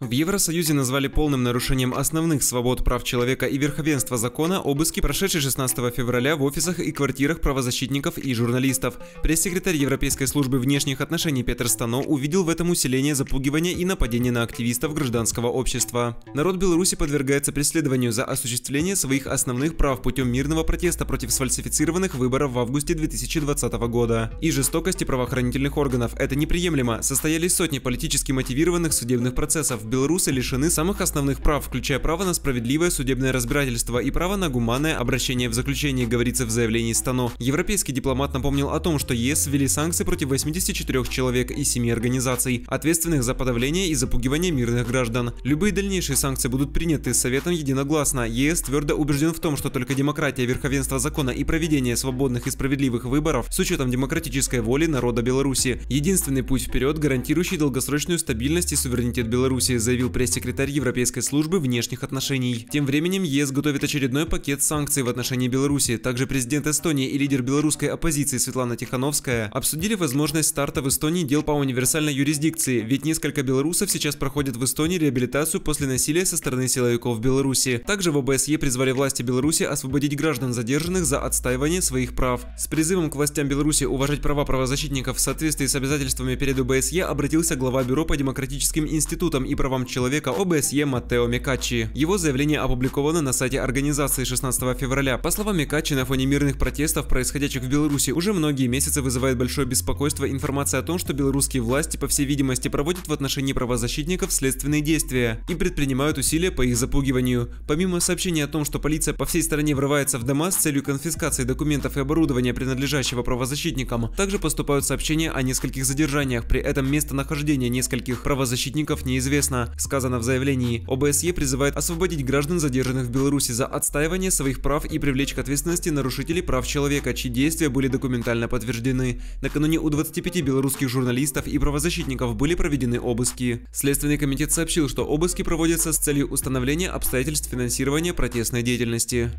В Евросоюзе назвали полным нарушением основных свобод прав человека и верховенства закона обыски, прошедшие 16 февраля в офисах и квартирах правозащитников и журналистов. Пресс-секретарь Европейской службы внешних отношений Петр Стано увидел в этом усиление запугивания и нападения на активистов гражданского общества. Народ Беларуси подвергается преследованию за осуществление своих основных прав путем мирного протеста против сфальсифицированных выборов в августе 2020 года и жестокости правоохранительных органов. Это неприемлемо. Состоялись сотни политически мотивированных судебных процессов, белорусы лишены самых основных прав, включая право на справедливое судебное разбирательство и право на гуманное обращение в заключении, говорится в заявлении Стано. Европейский дипломат напомнил о том, что ЕС ввели санкции против 84 человек и 7 организаций, ответственных за подавление и запугивание мирных граждан. Любые дальнейшие санкции будут приняты Советом единогласно. ЕС твердо убежден в том, что только демократия, верховенство закона и проведение свободных и справедливых выборов с учетом демократической воли народа Беларуси – единственный путь вперед, гарантирующий долгосрочную стабильность и суверенитет Беларуси, санкции, заявил пресс-секретарь Европейской службы внешних отношений. Тем временем ЕС готовит очередной пакет санкций в отношении Беларуси. Также президент Эстонии и лидер белорусской оппозиции Светлана Тихановская обсудили возможность старта в Эстонии дел по универсальной юрисдикции, ведь несколько белорусов сейчас проходят в Эстонии реабилитацию после насилия со стороны силовиков в Беларуси. Также в ОБСЕ призвали власти Беларуси освободить граждан, задержанных за отстаивание своих прав. С призывом к властям Беларуси уважать права правозащитников в соответствии с обязательствами перед ОБСЕ обратился глава Бюро по демократическим институтам и правам правам человека ОБСЕ Матео Микачи. Его заявление опубликовано на сайте организации 16 февраля. По словам Микачи, на фоне мирных протестов, происходящих в Беларуси, уже многие месяцы вызывает большое беспокойство информация о том, что белорусские власти, по всей видимости, проводят в отношении правозащитников следственные действия и предпринимают усилия по их запугиванию. Помимо сообщения о том, что полиция по всей стране врывается в дома с целью конфискации документов и оборудования, принадлежащего правозащитникам, также поступают сообщения о нескольких задержаниях, при этом местонахождение нескольких правозащитников неизвестно ясно сказано в заявлении. ОБСЕ призывает освободить граждан, задержанных в Беларуси за отстаивание своих прав и привлечь к ответственности нарушителей прав человека, чьи действия были документально подтверждены. Накануне у 25 белорусских журналистов и правозащитников были проведены обыски. Следственный комитет сообщил, что обыски проводятся с целью установления обстоятельств финансирования протестной деятельности.